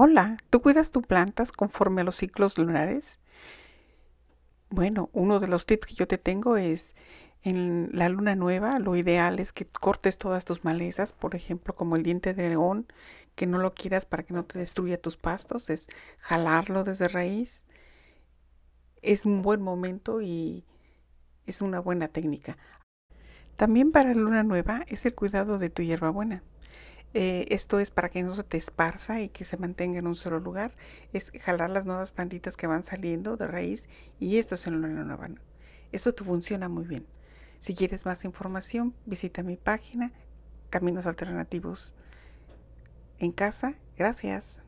Hola, ¿tú cuidas tus plantas conforme a los ciclos lunares? Bueno, uno de los tips que yo te tengo es en la luna nueva, lo ideal es que cortes todas tus malezas, por ejemplo, como el diente de león, que no lo quieras para que no te destruya tus pastos, es jalarlo desde raíz. Es un buen momento y es una buena técnica. También para la luna nueva es el cuidado de tu hierbabuena. Eh, esto es para que no se te esparza y que se mantenga en un solo lugar. Es jalar las nuevas plantitas que van saliendo de raíz y esto es en lo habana. Esto funciona muy bien. Si quieres más información, visita mi página Caminos Alternativos en Casa. Gracias.